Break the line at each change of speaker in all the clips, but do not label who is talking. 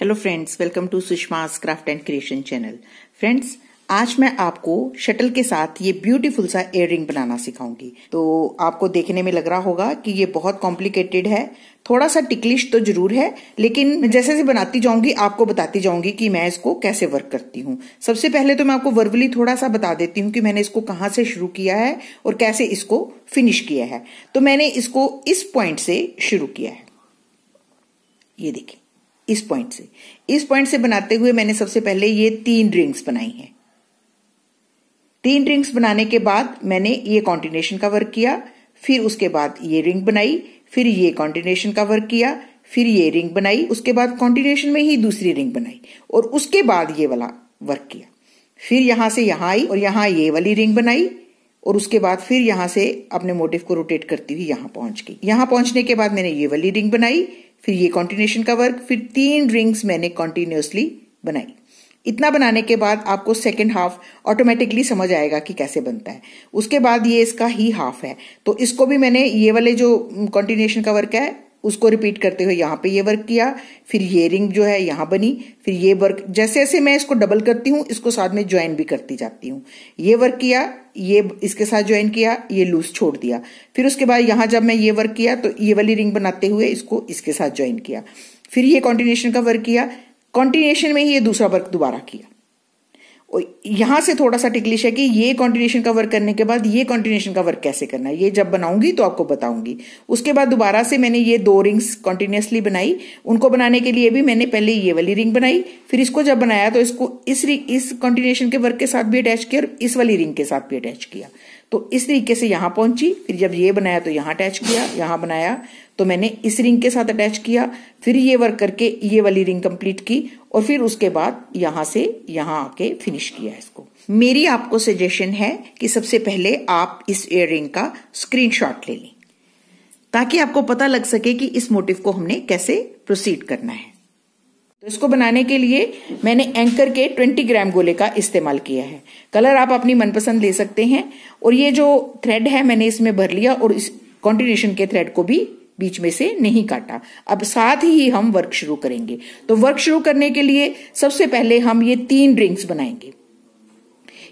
hello friends welcome to Sushma craft and creation channel friends आज मैं आपको शटल के साथ ये ब्यूटीफुल सा इयर बनाना सिखाऊंगी तो आपको देखने में लग रहा होगा कि ये बहुत कॉम्प्लिकेटेड है थोड़ा सा टिकलिश तो जरूर है लेकिन जैसे जैसे बनाती जाऊंगी आपको बताती जाऊंगी कि मैं इसको कैसे वर्क करती हूँ सबसे पहले तो मैं आपको वर्बली थोड़ा सा बता देती हूँ कि मैंने इसको कहाँ से शुरू किया है और कैसे इसको फिनिश किया है तो मैंने इसको इस पॉइंट से शुरू किया है ये देखिए इस पॉइंट से इस पॉइंट से बनाते हुए मैंने सबसे पहले ये तीन रिंग्स बनाई हैं तीन रिंग्स बनाने के बाद मैंने ये कॉन्टिनेशन का वर्क किया फिर उसके बाद ये रिंग बनाई फिर ये कॉन्टिनेशन का वर्क किया फिर ये रिंग बनाई उसके बाद कॉन्टिनेशन में ही दूसरी रिंग बनाई और उसके बाद ये वाला वर्क किया फिर यहां से यहां आई और यहां ये वाली रिंग बनाई और उसके बाद फिर यहां से अपने मोटिव को रोटेट करती हुई यहां पहुंच गई यहां पहुंचने के बाद मैंने ये वाली रिंग बनाई फिर ये कॉन्टिन्यूशन का वर्क फिर तीन रिंग्स मैंने कॉन्टिन्यूसली बनाई इतना बनाने के बाद आपको सेकेंड हाफ ऑटोमेटिकली समझ आएगा कि कैसे बनता है उसके बाद ये इसका ही हाफ है तो इसको भी मैंने ये वाले जो कॉन्टिन्यूशन का वर्क है उसको रिपीट करते हुए यहाँ पे ये वर्क किया फिर ये रिंग जो है यहाँ बनी फिर ये वर्क जैसे जैसे मैं इसको डबल करती हूँ इसको साथ में ज्वाइन भी करती जाती हूँ ये वर्क किया ये इसके साथ ज्वाइन किया ये लूज छोड़ दिया फिर उसके बाद यहाँ जब मैं ये वर्क किया तो ये वाली रिंग बनाते हुए इसको इसके साथ ज्वाइन किया फिर ये कॉन्टिन्यूशन का वर्क किया कॉन्टिन्यूशन में ही ये दूसरा वर्क दोबारा किया यहां से थोड़ा सा टिकलिश है कि ये कॉन्टिन्यूशन का वर्क करने के बाद ये कॉन्टिन्यूशन का वर्क कैसे करना है ये जब बनाऊंगी तो आपको बताऊंगी उसके बाद दोबारा से मैंने ये दो रिंग्स कॉन्टिन्यूसली बनाई उनको बनाने के लिए भी मैंने पहले ये वाली रिंग बनाई फिर इसको जब बनाया तो इसको इस रिंग इस कॉन्टिन्यूशन के वर्क के साथ भी अटैच किया और इस वाली रिंग के साथ भी अटैच किया तो इस तरीके से यहां पहुंची फिर जब ये बनाया तो यहां अटैच किया यहां बनाया तो मैंने इस रिंग के साथ अटैच किया फिर ये वर्क करके ये वाली रिंग कंप्लीट की और फिर उसके बाद यहां से यहां आके फिनिश किया इसको मेरी आपको सजेशन है कि सबसे पहले आप इस इयर का स्क्रीनशॉट ले लें ताकि आपको पता लग सके कि इस मोटिव को हमने कैसे प्रोसीड करना है तो इसको बनाने के लिए मैंने एंकर के 20 ग्राम गोले का इस्तेमाल किया है कलर आप अपनी मनपसंद ले सकते हैं और ये जो थ्रेड है मैंने इसमें भर लिया और इस कॉन्टिनेशन के थ्रेड को भी बीच में से नहीं काटा अब साथ ही हम वर्क शुरू करेंगे तो वर्क शुरू करने के लिए सबसे पहले हम ये तीन रिंग्स बनाएंगे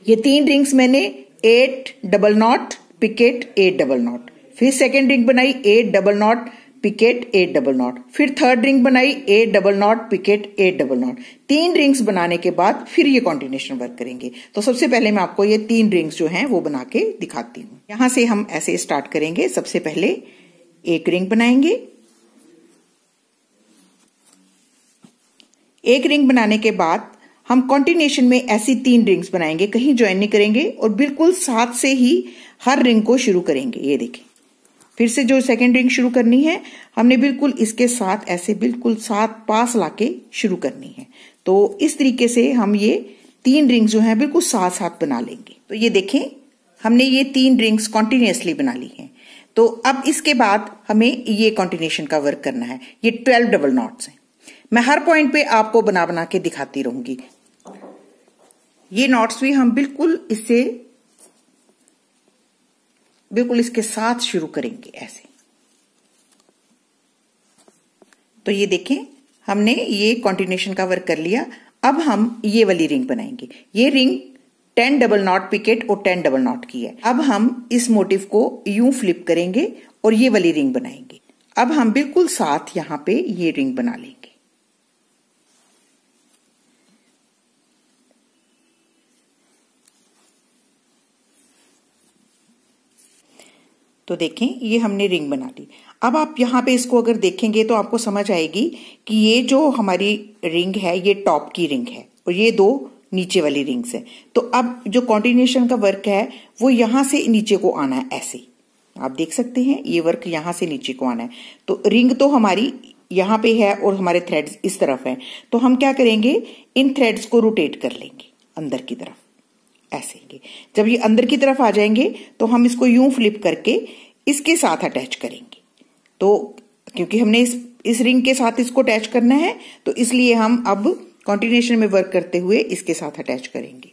ये तीन रिंग्स मैंने eight double knot picot eight double knot फिर सेकेंड रिंग बनाई eight double knot picot eight double knot फिर थर्ड रिंग बनाई eight double knot picot eight double knot तीन रिंग्स बनाने के बाद फिर ये कॉन्टिन्यूशन वर्क करेंगे तो सबसे पहले मैं आपको ये तीन रिंग्स जो हैं वो बना के दिखाती हूँ यहां से हम ऐसे स्टार्ट करेंगे सबसे पहले एक रिंग बनाएंगे एक रिंग बनाने के बाद हम कॉन्टिनेशन में ऐसी तीन रिंग्स बनाएंगे कहीं ज्वाइन नहीं करेंगे और बिल्कुल साथ से ही हर रिंग को शुरू करेंगे ये देखें फिर से जो सेकेंड रिंग शुरू करनी है हमने बिल्कुल इसके साथ ऐसे बिल्कुल साथ पास लाके शुरू करनी है तो इस तरीके से हम ये तीन रिंग्स जो हैं बिल्कुल साथ साथ बना लेंगे तो ये देखें हमने ये तीन रिंग्स कॉन्टिन्यूसली बना ली हैं तो अब इसके बाद हमें ये कॉन्टिनेशन का वर्क करना है ये ट्वेल्व डबल नॉट्स हैं मैं हर पॉइंट पे आपको बना बना के दिखाती रहूंगी ये नॉट्स भी हम बिल्कुल इससे बिल्कुल इसके साथ शुरू करेंगे ऐसे तो ये देखें हमने ये कॉन्टिनेशन का वर्क कर लिया अब हम ये वाली रिंग बनाएंगे ये ring ten double knot picot और टेन डबल नॉट की है अब हम इस मोटिव को यू फ्लिप करेंगे और ये वाली रिंग बनाएंगे अब हम बिल्कुल साथ यहां पे ये रिंग बना लेंगे तो देखें ये हमने रिंग बना ली अब आप यहां पे इसको अगर देखेंगे तो आपको समझ आएगी कि ये जो हमारी रिंग है ये टॉप की रिंग है और ये दो नीचे वाली रिंग से तो अब जो कॉन्टिन्यूशन का वर्क है वो यहां से नीचे को आना है ऐसे आप देख सकते हैं ये वर्क यहां से नीचे को आना है तो रिंग तो हमारी यहां पे है और हमारे थ्रेड्स इस तरफ हैं तो हम क्या करेंगे इन थ्रेड्स को रोटेट कर लेंगे अंदर की तरफ ऐसे ही जब ये अंदर की तरफ आ जाएंगे तो हम इसको यूं फ्लिप करके इसके साथ अटैच करेंगे तो क्योंकि हमने इस इस रिंग के साथ इसको अटैच करना है तो इसलिए हम अब कॉन्टिनेशन में वर्क करते हुए इसके साथ अटैच करेंगे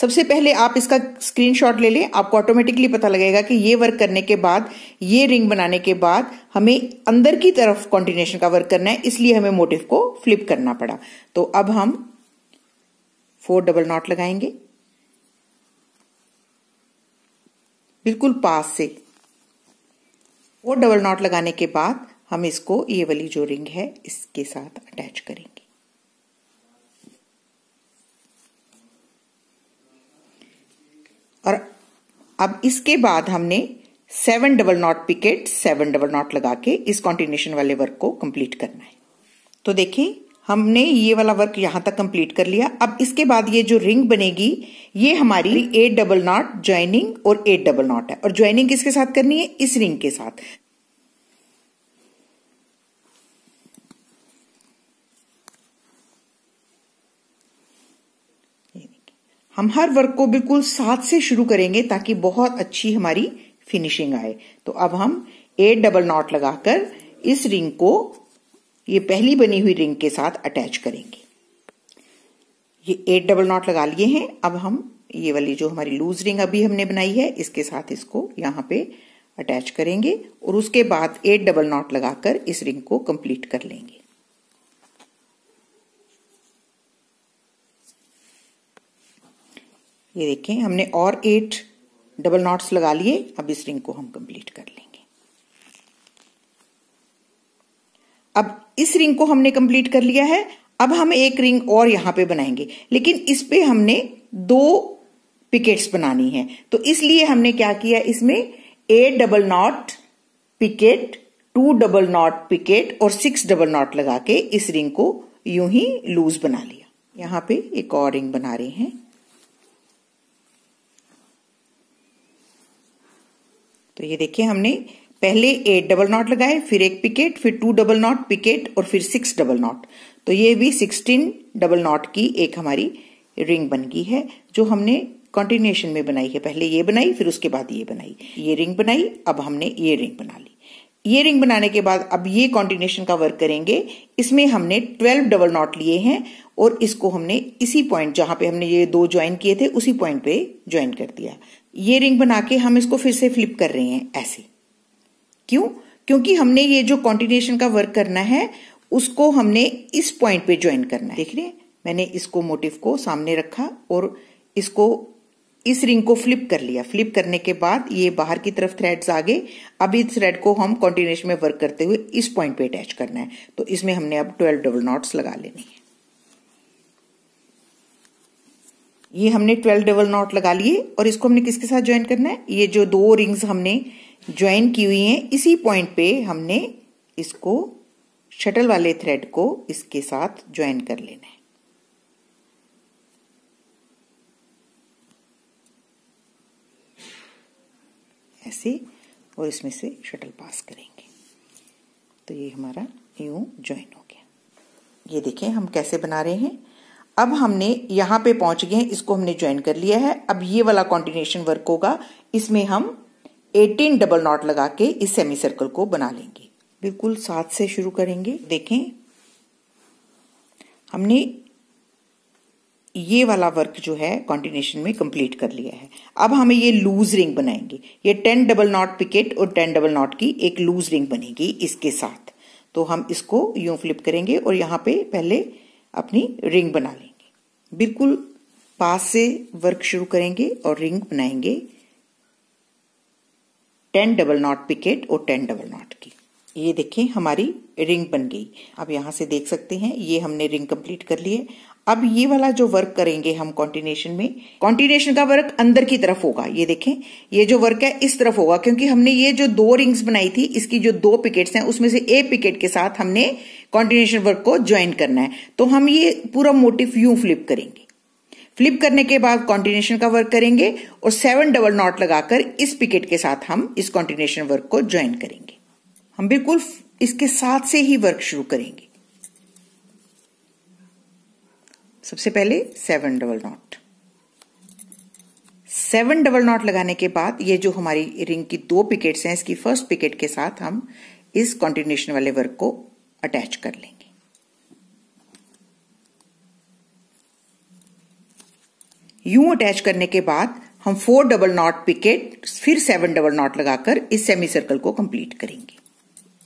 सबसे पहले आप इसका स्क्रीनशॉट ले लें आपको ऑटोमेटिकली पता लगेगा कि ये वर्क करने के बाद ये रिंग बनाने के बाद हमें अंदर की तरफ कॉन्टिनेशन का वर्क करना है इसलिए हमें मोटिव को फ्लिप करना पड़ा तो अब हम फोर डबल नॉट लगाएंगे बिल्कुल पास से फोर डबल नॉट लगाने के बाद हम इसको ये वाली जो रिंग है इसके साथ अटैच करेंगे और अब इसके बाद हमने seven double knot picot seven double knot लगा के इस कॉन्टिन्यूशन वाले वर्क को कंप्लीट करना है तो देखें हमने ये वाला वर्क यहां तक कंप्लीट कर लिया अब इसके बाद ये जो रिंग बनेगी ये हमारी एट डबल नॉट ज्वाइनिंग और एट डबल नॉट है और ज्वाइनिंग किसके साथ करनी है इस रिंग के साथ हम हर वर्क को बिल्कुल सात से शुरू करेंगे ताकि बहुत अच्छी हमारी फिनिशिंग आए तो अब हम एट डबल नॉट लगाकर इस रिंग को ये पहली बनी हुई रिंग के साथ अटैच करेंगे ये एट डबल नॉट लगा लिए हैं अब हम ये वाली जो हमारी लूज रिंग अभी हमने बनाई है इसके साथ इसको यहां पे अटैच करेंगे और उसके बाद एट डबल नॉट लगाकर इस रिंग को कंप्लीट कर लेंगे ये देखें हमने और एट डबल नॉट्स लगा लिए अब इस रिंग को हम कंप्लीट कर लेंगे अब इस रिंग को हमने कंप्लीट कर लिया है अब हम एक रिंग और यहां पे बनाएंगे लेकिन इस पे हमने दो पिकेट्स बनानी है तो इसलिए हमने क्या किया इसमें eight double knot picot two double knot picot और सिक्स डबल नॉट लगा के इस रिंग को यूं ही लूज बना लिया यहां पे एक और रिंग बना रहे हैं तो ये देखिए हमने पहले एट डबल नॉट लगाए फिर एक पिकेट फिर टू डबल नॉट पिकेट और फिर सिक्स डबल नॉट तो ये भी सिक्सटीन डबल नॉट की एक हमारी रिंग बन गई है जो हमने कंटिन्यूएशन में बनाई है पहले ये बनाई फिर उसके बाद ये बनाई ये रिंग बनाई अब हमने ये रिंग बना ली ये रिंग बनाने के बाद अब ये कॉन्टिनेशन का वर्क करेंगे इसमें हमने ट्वेल्व डबल नॉट लिए हैं और इसको हमने इसी पॉइंट जहां पे हमने ये दो ज्वाइन किए थे उसी पॉइंट पे ज्वाइन कर दिया ये रिंग बना के हम इसको फिर से फ्लिप कर रहे हैं ऐसे क्यों क्योंकि हमने ये जो कॉन्टिनेशन का वर्क करना है उसको हमने इस पॉइंट पे ज्वाइन करना है देख रहे हैं मैंने इसको मोटिव को सामने रखा और इसको इस रिंग को फ्लिप कर लिया फ्लिप करने के बाद ये बाहर की तरफ थ्रेड्स आ गए अब इस थ्रेड को हम कॉन्टिनेशन में वर्क करते हुए इस पॉइंट पे अटैच करना है तो इसमें हमने अब ट्वेल्व डबल नॉट्स लगा लेने हैं ये हमने ट्वेल्व डबल नॉट लगा लिए और इसको हमने किसके साथ ज्वाइन करना है ये जो दो रिंग्स हमने ज्वाइन की हुई हैं इसी पॉइंट पे हमने इसको शटल वाले थ्रेड को इसके साथ ज्वाइन कर लेना है ऐसे और इसमें से शटल पास करेंगे तो ये हमारा यू ज्वाइन हो गया ये देखें हम कैसे बना रहे हैं अब हमने यहाँ पे पहुंच गए हैं इसको हमने ज्वाइन कर लिया है अब ये वाला कॉन्टिनेशन वर्क होगा इसमें हम 18 डबल नॉट लगा के इस सेमी सर्कल को बना लेंगे बिल्कुल सात से शुरू करेंगे देखें हमने ये वाला वर्क जो है कॉन्टिनेशन में कंप्लीट कर लिया है अब हमें ये लूज रिंग बनाएंगे ये टेन डबल नॉट पिकेट और टेन डबल नॉट की एक लूज रिंग बनेगी इसके साथ तो हम इसको यूं फ्लिप करेंगे और यहाँ पे पहले अपनी रिंग बना लेंगे बिल्कुल पास से वर्क शुरू करेंगे और रिंग बनाएंगे टेन डबल नॉट पिकेट और टेन डबल नॉट की ये देखें हमारी रिंग बन गई अब यहां से देख सकते हैं ये हमने रिंग कंप्लीट कर लिए अब ये वाला जो वर्क करेंगे हम कॉन्टिनेशन में कॉन्टिनेशन का वर्क अंदर की तरफ होगा ये देखें ये जो वर्क है इस तरफ होगा क्योंकि हमने ये जो दो रिंग्स बनाई थी इसकी जो दो पिकेट्स हैं उसमें से एक पिकेट के साथ हमने कॉन्टिन्यूशन वर्क को ज्वाइन करना है तो हम ये पूरा मोटिव यू फ्लिप करेंगे फ्लिप करने के बाद कॉन्टिन्यूशन का वर्क करेंगे और सेवन डबल नॉट लगाकर इस पिकेट के साथ हम इस कॉन्टिन्यूशन वर्क को ज्वाइन करेंगे हम बिल्कुल इसके साथ से ही वर्क शुरू करेंगे सबसे पहले seven double knot seven double knot लगाने के बाद ये जो हमारी रिंग की दो पिकेट्स हैं इसकी फर्स्ट पिकेट के साथ हम इस कॉन्टिन्यूशन वाले वर्क को अटैच कर लेंगे यूं अटैच करने के बाद हम फोर डबल नॉट पिकेट फिर सेवन डबल नॉट लगाकर इस सेमी सर्कल को कंप्लीट करेंगे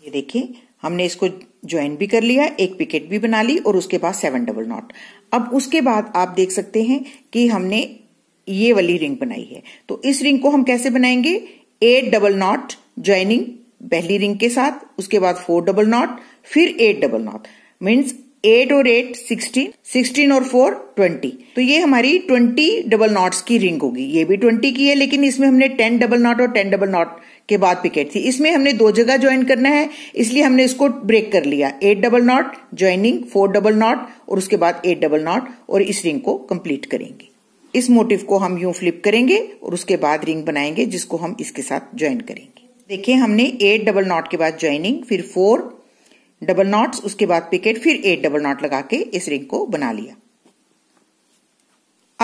ये देखिए हमने इसको ज्वाइन भी कर लिया एक पिकेट भी बना ली और उसके बाद सेवन डबल नॉट अब उसके बाद आप देख सकते हैं कि हमने ये वाली रिंग बनाई है तो इस रिंग को हम कैसे बनाएंगे एट डबल नॉट ज्वाइनिंग पहली रिंग के साथ उसके बाद फोर डबल नॉट फिर eight double knot means eight और एट सिक्सटीन सिक्सटीन और फोर ट्वेंटी तो ये हमारी ट्वेंटी डबल नॉट्स की रिंग होगी ये भी ट्वेंटी की है लेकिन इसमें हमने टेन डबल नॉट और टेन डबल नॉट के बाद पिकेट थी इसमें हमने दो जगह ज्वाइन करना है इसलिए हमने इसको ब्रेक कर लिया eight double knot joining four double knot और उसके बाद एट डबल नॉट और इस रिंग को कंप्लीट करेंगे इस मोटिव को हम यूं फ्लिप करेंगे और उसके बाद रिंग बनाएंगे जिसको हम इसके साथ ज्वाइन करेंगे देखिये हमने एट डबल नॉट के बाद ज्वाइनिंग फिर फोर डबल नॉट्स उसके बाद पिकेट फिर एट डबल नॉट लगा के इस रिंग को बना लिया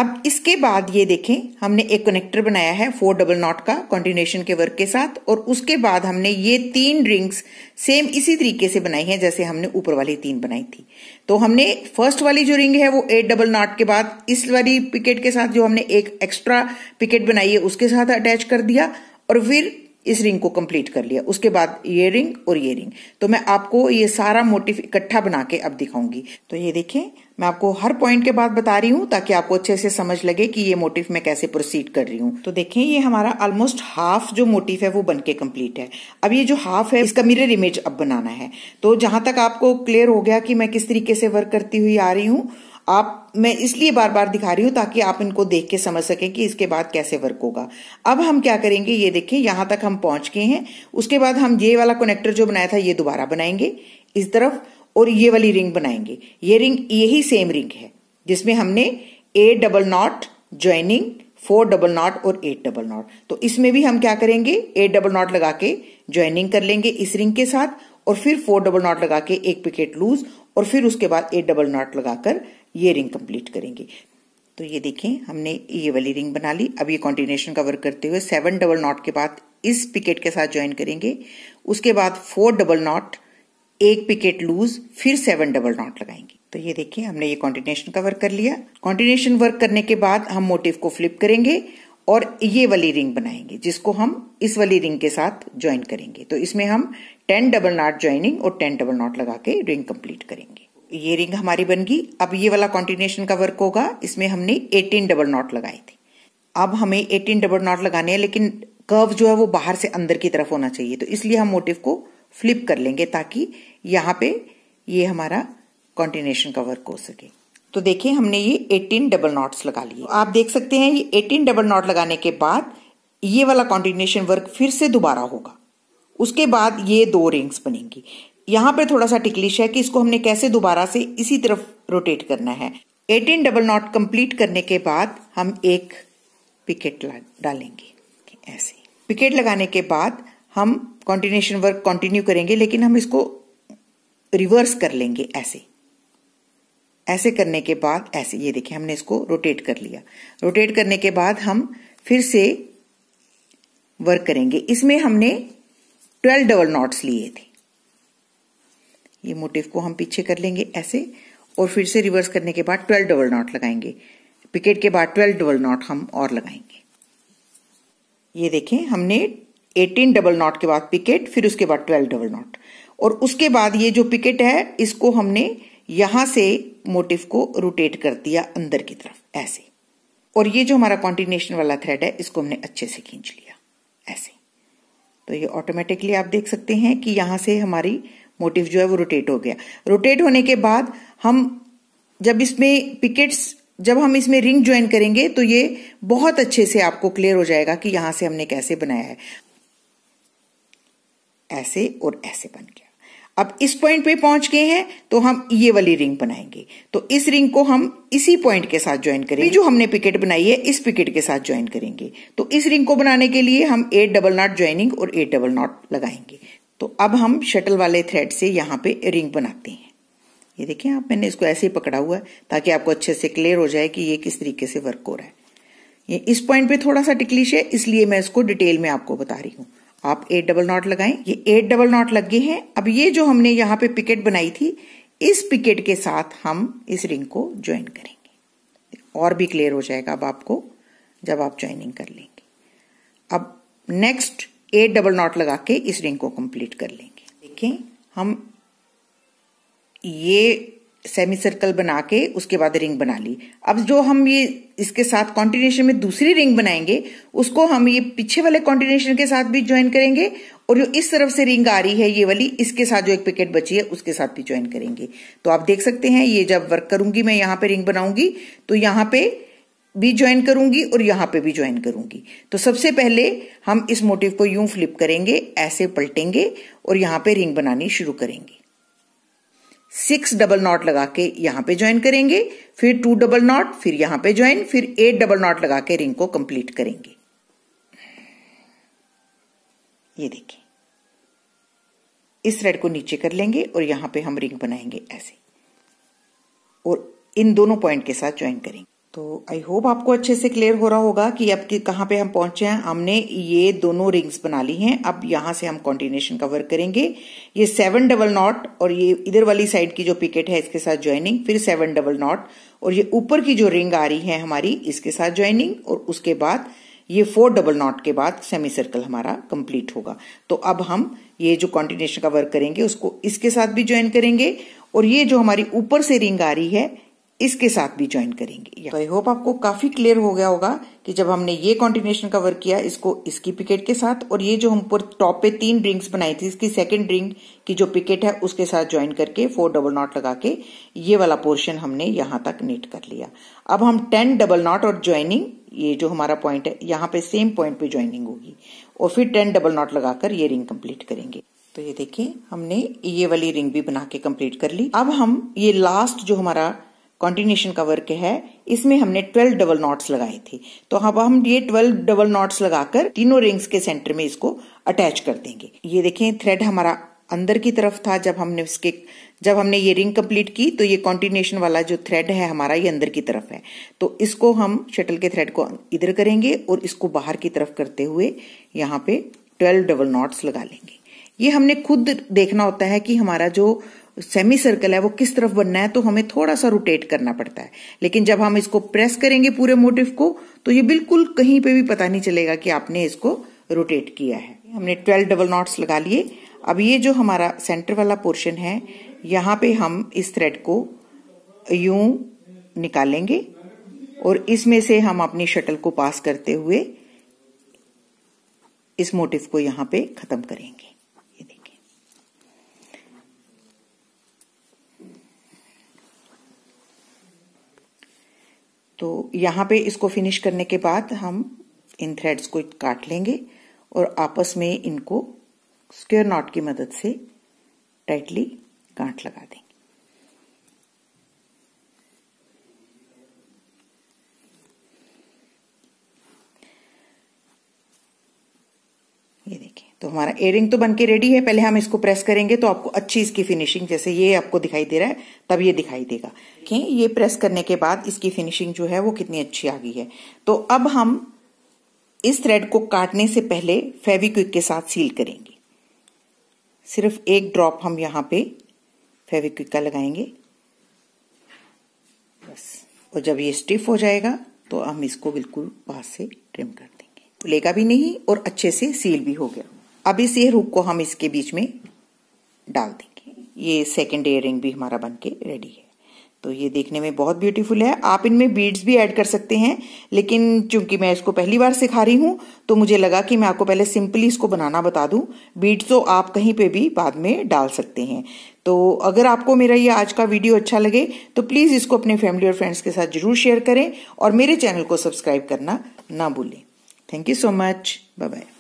अब इसके बाद ये देखें हमने एक कनेक्टर बनाया है फोर डबल नॉट का कंटिन्यूएशन के वर्क के साथ और उसके बाद हमने ये तीन रिंग्स सेम इसी तरीके से बनाई हैं जैसे हमने ऊपर वाली तीन बनाई थी तो हमने फर्स्ट वाली जो रिंग है वो एट डबल नॉट के बाद इस वाली पिकेट के साथ जो हमने एक एक्स्ट्रा पिकेट बनाई है उसके साथ अटैच कर दिया और फिर इस रिंग को कंप्लीट कर लिया उसके बाद ये रिंग और ये रिंग तो मैं आपको ये सारा मोटिव इकट्ठा बना के अब दिखाऊंगी तो ये देखें मैं आपको हर पॉइंट के बाद बता रही हूँ ताकि आपको अच्छे से समझ लगे कि ये मोटिव मैं कैसे प्रोसीड कर रही हूँ तो देखें ये हमारा ऑलमोस्ट हाफ जो मोटिव है वो बन के कम्प्लीट है अब ये जो हाफ है इसका मिरर इमेज अब बनाना है तो जहां तक आपको क्लियर हो गया कि मैं किस तरीके से वर्क करती हुई आ रही हूँ आप मैं इसलिए बार बार दिखा रही हूं ताकि आप इनको देख के समझ सकें कि इसके बाद कैसे वर्क होगा अब हम क्या करेंगे ये देखिए यहां तक हम पहुंच गए हैं उसके बाद हम ये वाला कनेक्टर जो बनाया था ये दोबारा बनाएंगे इस तरफ और ये वाली रिंग बनाएंगे ये रिंग यही सेम रिंग है जिसमें हमने eight double knot joining four double knot और एट डबल नॉट तो इसमें भी हम क्या करेंगे एट डबल नॉट लगा के ज्वाइनिंग कर लेंगे इस रिंग के साथ और फिर फोर डबल नॉट लगा के एक पिकेट लूज और फिर उसके बाद एट डबल नॉट लगाकर ये रिंग कंप्लीट करेंगे तो ये देखें हमने ये वाली रिंग बना ली अब ये कॉन्टिनेशन कवर करते हुए सेवन डबल नॉट के बाद इस पिकेट के साथ ज्वाइन करेंगे उसके बाद फोर डबल नॉट एक पिकेट लूज फिर सेवन डबल नॉट लगाएंगे तो ये देखिए हमने ये कॉन्टिनेशन कवर कर लिया कॉन्टिनेशन वर्क करने के बाद हम मोटिव को फ्लिप करेंगे और ये वाली रिंग बनाएंगे जिसको हम इस वाली रिंग के साथ ज्वाइन करेंगे तो इसमें हम टेन डबल नॉट ज्वाइनिंग और टेन डबल नॉट लगा के रिंग कंप्लीट करेंगे ये रिंग हमारी बन गई अब ये वाला कॉन्टिन्यूशन का वर्क होगा इसमें हमने 18 डबल नॉट लगाए थे अब हमें 18 डबल नॉट लगाने हैं लेकिन कर्व जो है वो बाहर से अंदर की तरफ होना चाहिए तो इसलिए हम मोटिव को फ्लिप कर लेंगे ताकि यहाँ पे ये हमारा कॉन्टिन्यूशन का वर्क हो सके तो देखिए हमने ये 18 डबल नॉट्स लगा लिए तो आप देख सकते हैं ये 18 डबल नॉट लगाने के बाद ये वाला कॉन्टिन्यूशन वर्क फिर से दोबारा होगा उसके बाद ये दो रिंग्स बनेंगी यहाँ पर थोड़ा सा टिकलिश है कि इसको हमने कैसे दोबारा से इसी तरफ रोटेट करना है एटीन डबल नॉट कंप्लीट करने के बाद हम एक पिकेट डालेंगे ऐसे पिकेट लगाने के बाद हम कॉन्टिन्यूशन वर्क कंटिन्यू करेंगे लेकिन हम इसको रिवर्स कर लेंगे ऐसे ऐसे करने के बाद ऐसे ये देखिए हमने इसको रोटेट कर लिया रोटेट करने के बाद हम फिर से वर्क करेंगे इसमें हमने ट्वेल्व डबल नॉट्स लिए थे ये मोटिव को हम पीछे कर लेंगे ऐसे और फिर से रिवर्स करने के बाद ट्वेल्व डबल नॉट लगाएंगे पिकेट के बाद ट्वेल्व डबल नॉट हम और लगाएंगे ये देखें हमने एटीन डबल नॉट के बाद पिकेट फिर उसके बाद ट्वेल्व डबल नॉट और उसके बाद ये जो पिकेट है इसको हमने यहां से मोटिव को रोटेट कर दिया अंदर की तरफ ऐसे और ये जो हमारा कॉन्टिनेशन वाला थ्रेड है इसको हमने अच्छे से खींच लिया ऐसे तो ये ऑटोमेटिकली आप देख सकते हैं कि यहां से हमारी मोटिव जो है वो रोटेट हो गया रोटेट होने के बाद हम जब इसमें पिकेट्स जब हम इसमें रिंग ज्वाइन करेंगे तो ये बहुत अच्छे से आपको क्लियर हो जाएगा कि यहां से हमने कैसे बनाया है ऐसे और ऐसे बन गया अब इस पॉइंट पे पहुंच गए हैं तो हम ये वाली रिंग बनाएंगे तो इस रिंग को हम इसी पॉइंट के साथ ज्वाइन करेंगे जो हमने पिकेट बनाई है इस पिकेट के साथ ज्वाइन करेंगे तो इस रिंग को बनाने के लिए हम एट डबल नॉट ज्वाइनिंग और एट डबल नॉट लगाएंगे तो अब हम शटल वाले थ्रेड से यहाँ पे रिंग बनाते हैं ये देखिए आप मैंने इसको ऐसे ही पकड़ा हुआ है ताकि आपको अच्छे से क्लियर हो जाए कि ये किस तरीके से वर्क हो रहा है ये इस पॉइंट पे थोड़ा सा टिकलिश है इसलिए मैं इसको डिटेल में आपको बता रही हूँ आप एट डबल नॉट लगाएं ये एट डबल नॉट लग गए हैं अब ये जो हमने यहाँ पे पिकेट बनाई थी इस पिकेट के साथ हम इस रिंग को ज्वाइन करेंगे और भी क्लियर हो जाएगा अब आपको जब आप ज्वाइनिंग कर लेंगे अब नेक्स्ट एट डबल नॉट लगा के इस रिंग को कंप्लीट कर लेंगे देखें हम ये सेमी सर्कल बना के उसके बाद रिंग बना ली अब जो हम ये इसके साथ कॉन्टिनेशन में दूसरी रिंग बनाएंगे उसको हम ये पीछे वाले कॉन्टिनेशन के साथ भी ज्वाइन करेंगे और जो इस तरफ से रिंग आ रही है ये वाली इसके साथ जो एक पैकेट बची है उसके साथ भी ज्वाइन करेंगे तो आप देख सकते हैं ये जब वर्क करूंगी मैं यहाँ पे रिंग बनाऊंगी तो यहाँ पे भी ज्वाइन करूंगी और यहां पे भी ज्वाइन करूंगी तो सबसे पहले हम इस मोटिव को यूं फ्लिप करेंगे ऐसे पलटेंगे और यहां पे रिंग बनानी शुरू करेंगे सिक्स डबल नॉट लगा के यहां पे ज्वाइन करेंगे फिर टू डबल नॉट फिर यहां पे ज्वाइन फिर एट डबल नॉट लगा के रिंग को कंप्लीट करेंगे ये देखिए इस रेड को नीचे कर लेंगे और यहां पे हम रिंग बनाएंगे ऐसे और इन दोनों पॉइंट के साथ ज्वाइन करेंगे तो आई होप आपको अच्छे से क्लियर हो रहा होगा कि अब कहाँ पे हम पहुंचे हैं हमने ये दोनों रिंग्स बना ली हैं अब यहाँ से हम कॉन्टिनेशन का वर्क करेंगे ये सेवन डबल नॉट और ये इधर वाली साइड की जो पिकेट है इसके साथ ज्वाइनिंग फिर सेवन डबल नॉट और ये ऊपर की जो रिंग आ रही है हमारी इसके साथ ज्वाइनिंग और उसके बाद ये फोर डबल नॉट के बाद सेमी सर्कल हमारा कंप्लीट होगा तो अब हम ये जो कॉन्टिनेशन का वर्क करेंगे उसको इसके साथ भी ज्वाइन करेंगे और ये जो हमारी ऊपर से रिंग आ रही है इसके साथ भी ज्वाइन करेंगे तो आई होप आपको काफी क्लियर हो गया होगा कि जब हमने ये कॉन्टिन्यूशन कवर किया इसको इसकी पिकेट के साथ और ये जो हम पर टॉप पे तीन ड्रिंक्स बनाई थी इसकी सेकंड ड्रिंक की जो पिकेट है उसके साथ ज्वाइन करके फोर डबल नॉट लगा के ये वाला पोर्शन हमने यहां तक नीट कर लिया अब हम टेन डबल नॉट और ज्वाइनिंग ये जो हमारा पॉइंट है यहाँ पे सेम पॉइंट पे ज्वाइनिंग होगी और फिर टेन डबल नॉट लगाकर ये रिंग कम्प्लीट करेंगे तो ये देखिए हमने ये वाली रिंग भी बना के कम्प्लीट कर ली अब हम ये लास्ट जो हमारा कॉन्टिन्यूशन का वर्क है इसमें हमने ट्वेल्व डबल नॉट्स लगाए थे तो अब हम ये ट्वेल्व डबल नॉट्स लगाकर तीनों रिंग्स के सेंटर में इसको अटैच कर देंगे ये देखें थ्रेड हमारा अंदर की तरफ था जब हमने इसके जब हमने ये रिंग कंप्लीट की तो ये कॉन्टिन्यूशन वाला जो थ्रेड है हमारा ये अंदर की तरफ है तो इसको हम शटल के थ्रेड को इधर करेंगे और इसको बाहर की तरफ करते हुए यहाँ पे ट्वेल्व डबल नॉट्स लगा लेंगे ये हमने खुद देखना होता है कि हमारा जो सेमी सर्कल है वो किस तरफ बनना है तो हमें थोड़ा सा रोटेट करना पड़ता है लेकिन जब हम इसको प्रेस करेंगे पूरे मोटिव को तो ये बिल्कुल कहीं पे भी पता नहीं चलेगा कि आपने इसको रोटेट किया है हमने ट्वेल्व डबल नॉट्स लगा लिए अब ये जो हमारा सेंटर वाला पोर्शन है यहाँ पे हम इस थ्रेड को यूं निकालेंगे और इसमें से हम अपनी शटल को पास करते हुए इस मोटिव को यहाँ पे खत्म करेंगे तो यहाँ पे इसको फिनिश करने के बाद हम इन थ्रेड्स को काट लेंगे और आपस में इनको स्क्वेयर नॉट की मदद से टाइटली गांठ लगा देंगे तो हमारा एयरिंग तो बनके रेडी है पहले हम इसको प्रेस करेंगे तो आपको अच्छी इसकी फिनिशिंग जैसे ये आपको दिखाई दे रहा है तब ये दिखाई देगा कि ये प्रेस करने के बाद इसकी फिनिशिंग जो है वो कितनी अच्छी आ गई है तो अब हम इस थ्रेड को काटने से पहले फेविक्विक के साथ सील करेंगे सिर्फ एक ड्रॉप हम यहाँ पे फेविक्विक का लगाएंगे बस और जब ये स्टिफ हो जाएगा तो हम इसको बिल्कुल पास से ट्रिम कर देंगे खुलेगा भी नहीं और अच्छे से सील भी हो गया अब इस ये हुक को हम इसके बीच में डाल देंगे ये सेकेंड एयर रिंग भी हमारा बन के रेडी है तो ये देखने में बहुत ब्यूटीफुल है आप इनमें बीड्स भी ऐड कर सकते हैं लेकिन चूंकि मैं इसको पहली बार सिखा रही हूं तो मुझे लगा कि मैं आपको पहले सिंपली इसको बनाना बता दूं बीड्स तो आप कहीं पे भी बाद में डाल सकते हैं तो अगर आपको मेरा ये आज का वीडियो अच्छा लगे तो प्लीज़ इसको अपने फैमिली और फ्रेंड्स के साथ जरूर शेयर करें और मेरे चैनल को सब्सक्राइब करना ना भूलें thank you so much bye bye